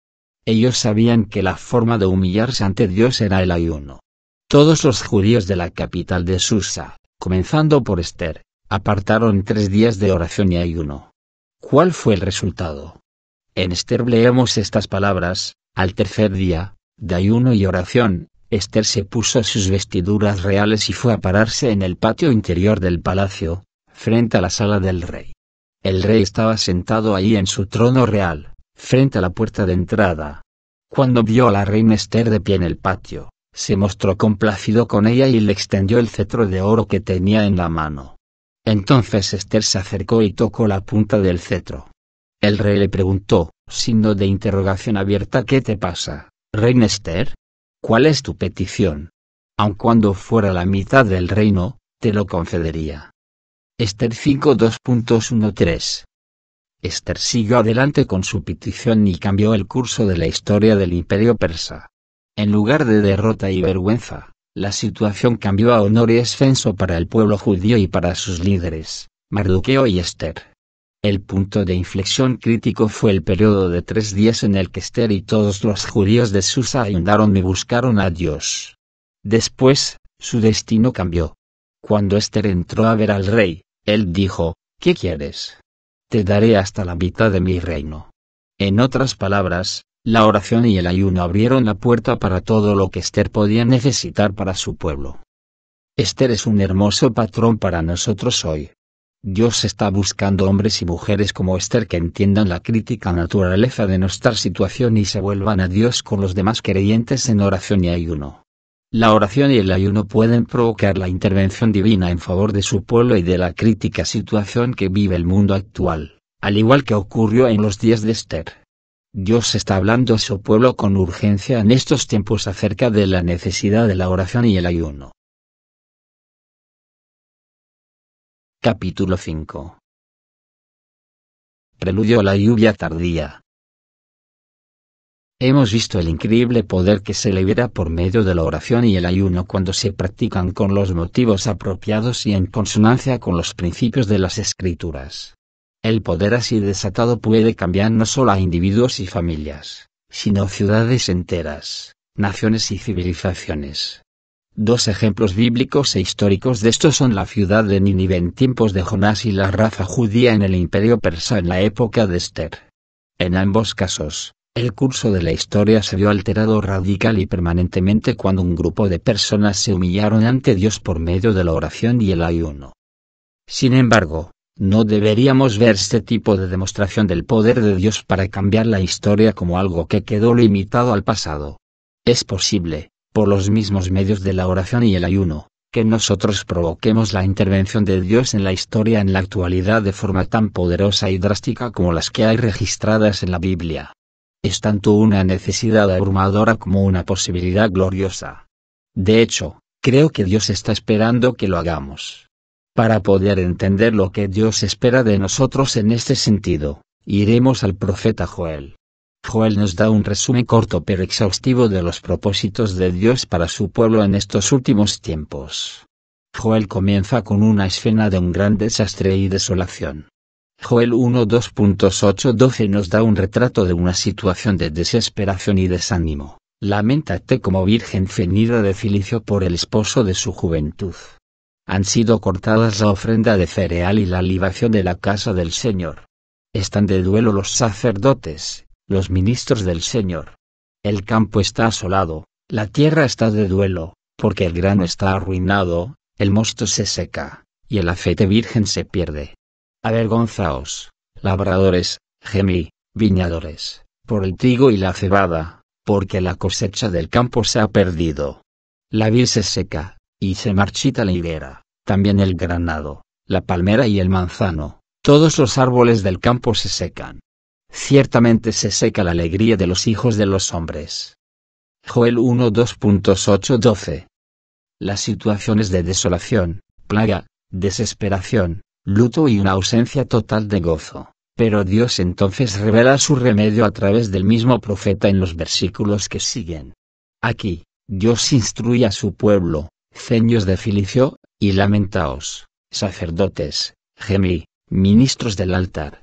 Ellos sabían que la forma de humillarse ante Dios era el ayuno. Todos los judíos de la capital de Susa, comenzando por Esther, apartaron tres días de oración y ayuno. ¿Cuál fue el resultado? En Esther leemos estas palabras, al tercer día, de ayuno y oración, Esther se puso sus vestiduras reales y fue a pararse en el patio interior del palacio, frente a la sala del rey. El rey estaba sentado ahí en su trono real, frente a la puerta de entrada. Cuando vio a la reina Esther de pie en el patio, se mostró complacido con ella y le extendió el cetro de oro que tenía en la mano. Entonces Esther se acercó y tocó la punta del cetro. El rey le preguntó, signo de interrogación abierta, ¿qué te pasa, reina Esther? ¿Cuál es tu petición? Aun cuando fuera la mitad del reino, te lo concedería. Esther 5.2.13. Esther siguió adelante con su petición y cambió el curso de la historia del imperio persa. En lugar de derrota y vergüenza, la situación cambió a honor y ascenso para el pueblo judío y para sus líderes, Marduqueo y Esther. El punto de inflexión crítico fue el periodo de tres días en el que Esther y todos los judíos de Susa ayunaron y buscaron a Dios. Después, su destino cambió. Cuando Esther entró a ver al rey, él dijo, ¿qué quieres? Te daré hasta la mitad de mi reino. En otras palabras, la oración y el ayuno abrieron la puerta para todo lo que Esther podía necesitar para su pueblo. Esther es un hermoso patrón para nosotros hoy. Dios está buscando hombres y mujeres como Esther que entiendan la crítica naturaleza de nuestra situación y se vuelvan a Dios con los demás creyentes en oración y ayuno. La oración y el ayuno pueden provocar la intervención divina en favor de su pueblo y de la crítica situación que vive el mundo actual, al igual que ocurrió en los días de Esther. Dios está hablando a su pueblo con urgencia en estos tiempos acerca de la necesidad de la oración y el ayuno. Capítulo 5 Preludio a la lluvia tardía. Hemos visto el increíble poder que se libera por medio de la oración y el ayuno cuando se practican con los motivos apropiados y en consonancia con los principios de las escrituras. El poder así desatado puede cambiar no solo a individuos y familias, sino ciudades enteras, naciones y civilizaciones. Dos ejemplos bíblicos e históricos de esto son la ciudad de Nínive en tiempos de Jonás y la raza judía en el imperio persa en la época de Esther. En ambos casos, el curso de la historia se vio alterado radical y permanentemente cuando un grupo de personas se humillaron ante Dios por medio de la oración y el ayuno. Sin embargo, no deberíamos ver este tipo de demostración del poder de Dios para cambiar la historia como algo que quedó limitado al pasado. Es posible, por los mismos medios de la oración y el ayuno, que nosotros provoquemos la intervención de Dios en la historia en la actualidad de forma tan poderosa y drástica como las que hay registradas en la Biblia es tanto una necesidad abrumadora como una posibilidad gloriosa. De hecho, creo que Dios está esperando que lo hagamos. Para poder entender lo que Dios espera de nosotros en este sentido, iremos al profeta Joel. Joel nos da un resumen corto pero exhaustivo de los propósitos de Dios para su pueblo en estos últimos tiempos. Joel comienza con una escena de un gran desastre y desolación. Joel 1.2.8.12 nos da un retrato de una situación de desesperación y desánimo. Lamentate como virgen cenida de Filicio por el esposo de su juventud. Han sido cortadas la ofrenda de cereal y la libación de la casa del Señor. Están de duelo los sacerdotes, los ministros del Señor. El campo está asolado, la tierra está de duelo, porque el grano está arruinado, el mosto se seca, y el aceite virgen se pierde. Avergonzaos, labradores, gemí, viñadores, por el trigo y la cebada, porque la cosecha del campo se ha perdido. La vil se seca, y se marchita la higuera, también el granado, la palmera y el manzano, todos los árboles del campo se secan. Ciertamente se seca la alegría de los hijos de los hombres. Joel 1.2.8.12 Las situaciones de desolación, plaga, desesperación, luto y una ausencia total de gozo. Pero Dios entonces revela su remedio a través del mismo profeta en los versículos que siguen. Aquí, Dios instruye a su pueblo, ceños de Filicio, y lamentaos, sacerdotes, gemí, ministros del altar.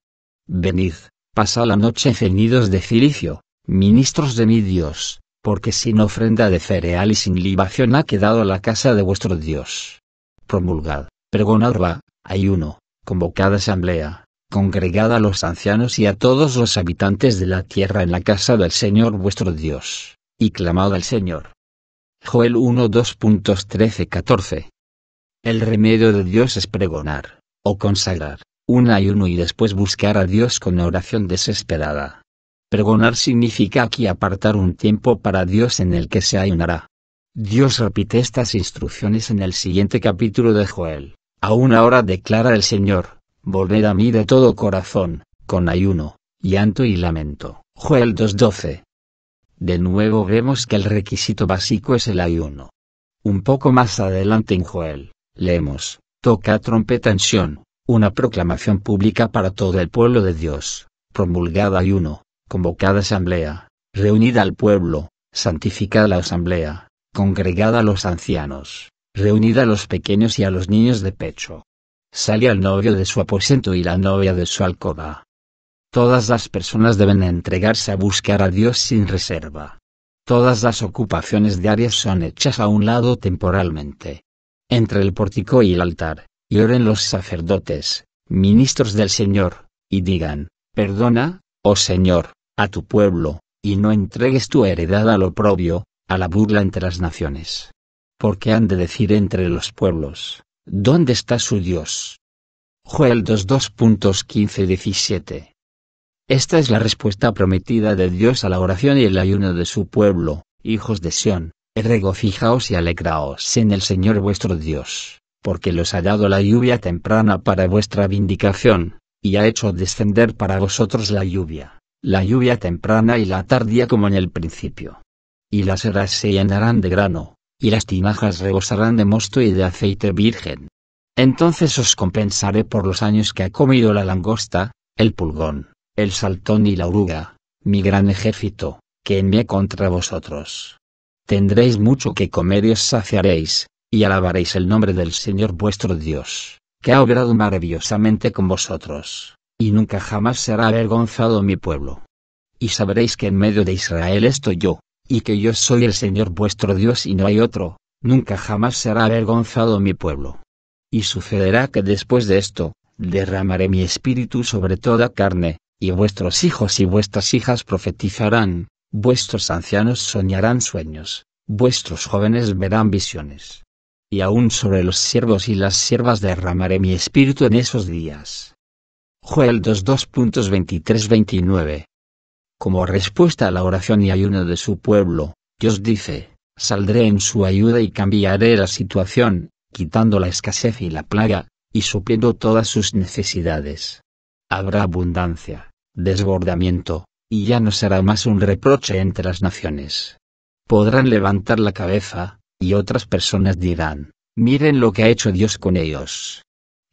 Venid, pasa la noche ceñidos de Filicio, ministros de mi Dios, porque sin ofrenda de cereal y sin libación ha quedado la casa de vuestro Dios. Promulgad, va ayuno, convocada asamblea, congregad a los ancianos y a todos los habitantes de la tierra en la casa del Señor vuestro Dios, y clamad al Señor. Joel 1 2.13 14. El remedio de Dios es pregonar, o consagrar, un ayuno y después buscar a Dios con oración desesperada. Pregonar significa aquí apartar un tiempo para Dios en el que se ayunará. Dios repite estas instrucciones en el siguiente capítulo de Joel. Aún ahora declara el Señor, volved a mí de todo corazón, con ayuno, llanto y lamento. Joel 2.12. De nuevo vemos que el requisito básico es el ayuno. Un poco más adelante en Joel, leemos, toca trompeta una proclamación pública para todo el pueblo de Dios, promulgada ayuno, convocada asamblea, reunida al pueblo, santificada la asamblea, congregada a los ancianos, reunida a los pequeños y a los niños de pecho. Sale al novio de su aposento y la novia de su alcoba. Todas las personas deben entregarse a buscar a Dios sin reserva. Todas las ocupaciones diarias son hechas a un lado temporalmente. Entre el pórtico y el altar, lloren los sacerdotes, ministros del Señor, y digan, perdona, oh Señor, a tu pueblo, y no entregues tu heredad al oprobio, a la burla entre las naciones porque han de decir entre los pueblos, ¿dónde está su Dios? Joel 2.2.15-17. Esta es la respuesta prometida de Dios a la oración y el ayuno de su pueblo, hijos de Sión, regocijaos y alegraos en el Señor vuestro Dios, porque los ha dado la lluvia temprana para vuestra vindicación, y ha hecho descender para vosotros la lluvia, la lluvia temprana y la tardía como en el principio. Y las eras se llenarán de grano, y las tinajas rebosarán de mosto y de aceite virgen. Entonces os compensaré por los años que ha comido la langosta, el pulgón, el saltón y la oruga, mi gran ejército, que envié contra vosotros. Tendréis mucho que comer y os saciaréis, y alabaréis el nombre del Señor vuestro Dios, que ha obrado maravillosamente con vosotros, y nunca jamás será avergonzado mi pueblo. Y sabréis que en medio de Israel estoy yo, y que yo soy el Señor vuestro Dios y no hay otro, nunca jamás será avergonzado mi pueblo. Y sucederá que después de esto, derramaré mi espíritu sobre toda carne, y vuestros hijos y vuestras hijas profetizarán, vuestros ancianos soñarán sueños, vuestros jóvenes verán visiones. Y aún sobre los siervos y las siervas derramaré mi espíritu en esos días. Joel 223 29 como respuesta a la oración y ayuno de su pueblo, Dios dice, saldré en su ayuda y cambiaré la situación, quitando la escasez y la plaga, y supliendo todas sus necesidades. Habrá abundancia, desbordamiento, y ya no será más un reproche entre las naciones. Podrán levantar la cabeza, y otras personas dirán, miren lo que ha hecho Dios con ellos.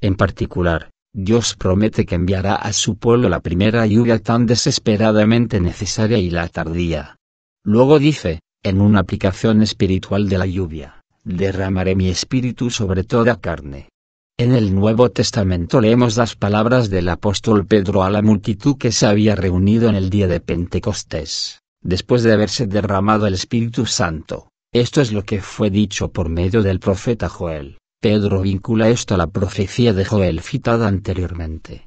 En particular, Dios promete que enviará a su pueblo la primera lluvia tan desesperadamente necesaria y la tardía. Luego dice, en una aplicación espiritual de la lluvia, derramaré mi espíritu sobre toda carne. En el Nuevo Testamento leemos las palabras del apóstol Pedro a la multitud que se había reunido en el día de Pentecostés, después de haberse derramado el Espíritu Santo. Esto es lo que fue dicho por medio del profeta Joel. Pedro vincula esto a la profecía de Joel citada anteriormente.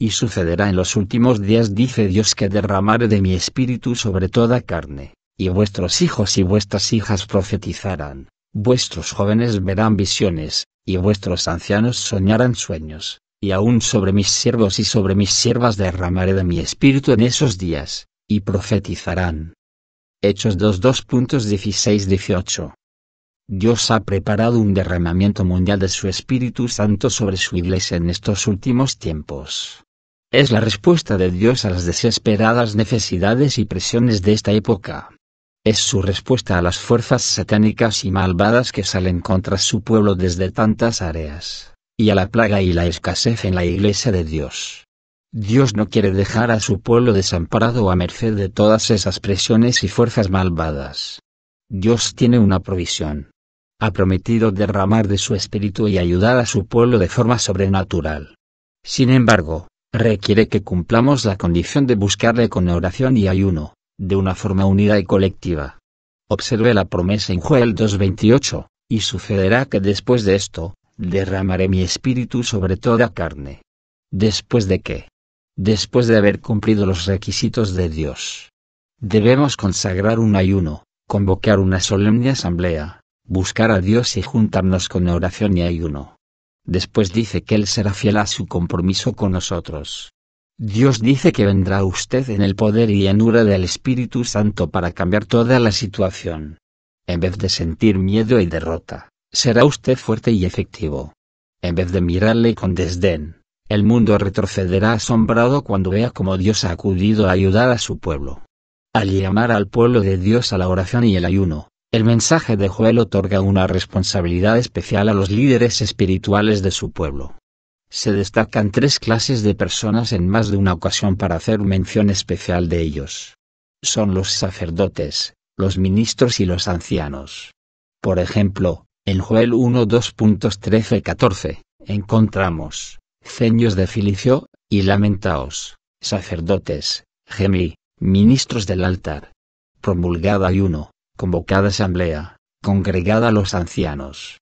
Y sucederá en los últimos días dice Dios que derramaré de mi espíritu sobre toda carne, y vuestros hijos y vuestras hijas profetizarán, vuestros jóvenes verán visiones, y vuestros ancianos soñarán sueños, y aún sobre mis siervos y sobre mis siervas derramaré de mi espíritu en esos días, y profetizarán. Hechos 2 2.16-18 Dios ha preparado un derramamiento mundial de su Espíritu Santo sobre su iglesia en estos últimos tiempos. Es la respuesta de Dios a las desesperadas necesidades y presiones de esta época. Es su respuesta a las fuerzas satánicas y malvadas que salen contra su pueblo desde tantas áreas, y a la plaga y la escasez en la iglesia de Dios. Dios no quiere dejar a su pueblo desamparado a merced de todas esas presiones y fuerzas malvadas. Dios tiene una provisión ha prometido derramar de su espíritu y ayudar a su pueblo de forma sobrenatural. Sin embargo, requiere que cumplamos la condición de buscarle con oración y ayuno, de una forma unida y colectiva. Observe la promesa en Joel 2.28, y sucederá que después de esto, derramaré mi espíritu sobre toda carne. ¿Después de qué? Después de haber cumplido los requisitos de Dios. Debemos consagrar un ayuno, convocar una solemne asamblea, buscar a Dios y juntarnos con oración y ayuno. Después dice que Él será fiel a su compromiso con nosotros. Dios dice que vendrá usted en el poder y llanura del Espíritu Santo para cambiar toda la situación. En vez de sentir miedo y derrota, será usted fuerte y efectivo. En vez de mirarle con desdén, el mundo retrocederá asombrado cuando vea cómo Dios ha acudido a ayudar a su pueblo. Al llamar al pueblo de Dios a la oración y el ayuno, el mensaje de Joel otorga una responsabilidad especial a los líderes espirituales de su pueblo. Se destacan tres clases de personas en más de una ocasión para hacer mención especial de ellos. Son los sacerdotes, los ministros y los ancianos. Por ejemplo, en Joel 1 2.13-14, encontramos, ceños de filicio, y lamentaos, sacerdotes, gemí, ministros del altar. Promulgada y 1 convocada asamblea, congregada a los ancianos.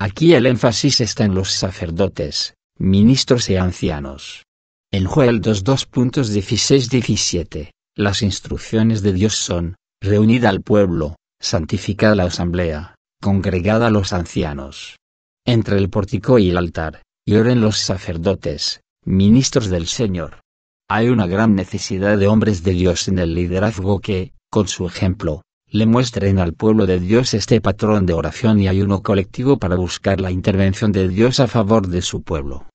Aquí el énfasis está en los sacerdotes, ministros y ancianos. En Joel 216 17 las instrucciones de Dios son, reunida al pueblo, santificada la asamblea, congregada a los ancianos. Entre el pórtico y el altar, y los sacerdotes, ministros del Señor. Hay una gran necesidad de hombres de Dios en el liderazgo que, con su ejemplo, le muestren al pueblo de Dios este patrón de oración y ayuno colectivo para buscar la intervención de Dios a favor de su pueblo.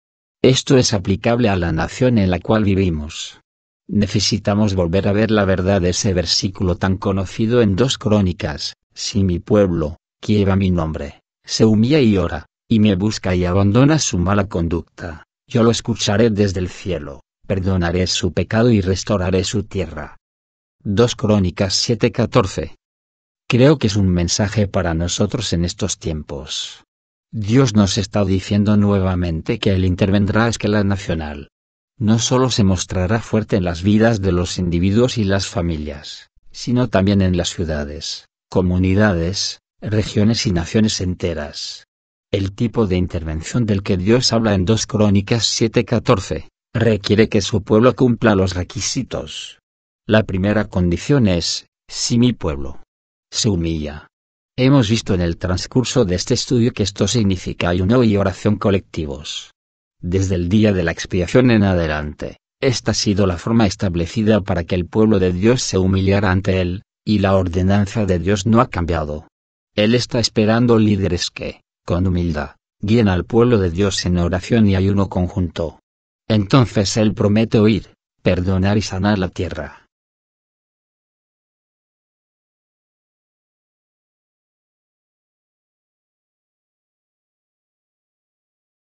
Esto es aplicable a la nación en la cual vivimos. Necesitamos volver a ver la verdad de ese versículo tan conocido en dos crónicas, si mi pueblo, que lleva mi nombre, se humilla y ora, y me busca y abandona su mala conducta, yo lo escucharé desde el cielo, perdonaré su pecado y restauraré su tierra. 2 Crónicas 7:14 Creo que es un mensaje para nosotros en estos tiempos. Dios nos está diciendo nuevamente que Él intervendrá a escala nacional. No solo se mostrará fuerte en las vidas de los individuos y las familias, sino también en las ciudades, comunidades, regiones y naciones enteras. El tipo de intervención del que Dios habla en 2 Crónicas 7:14, requiere que su pueblo cumpla los requisitos. La primera condición es, si mi pueblo, se humilla. Hemos visto en el transcurso de este estudio que esto significa ayuno y oración colectivos. Desde el día de la expiación en adelante, esta ha sido la forma establecida para que el pueblo de Dios se humillara ante Él, y la ordenanza de Dios no ha cambiado. Él está esperando líderes que, con humildad, guíen al pueblo de Dios en oración y ayuno conjunto. Entonces Él promete oír, perdonar y sanar la tierra.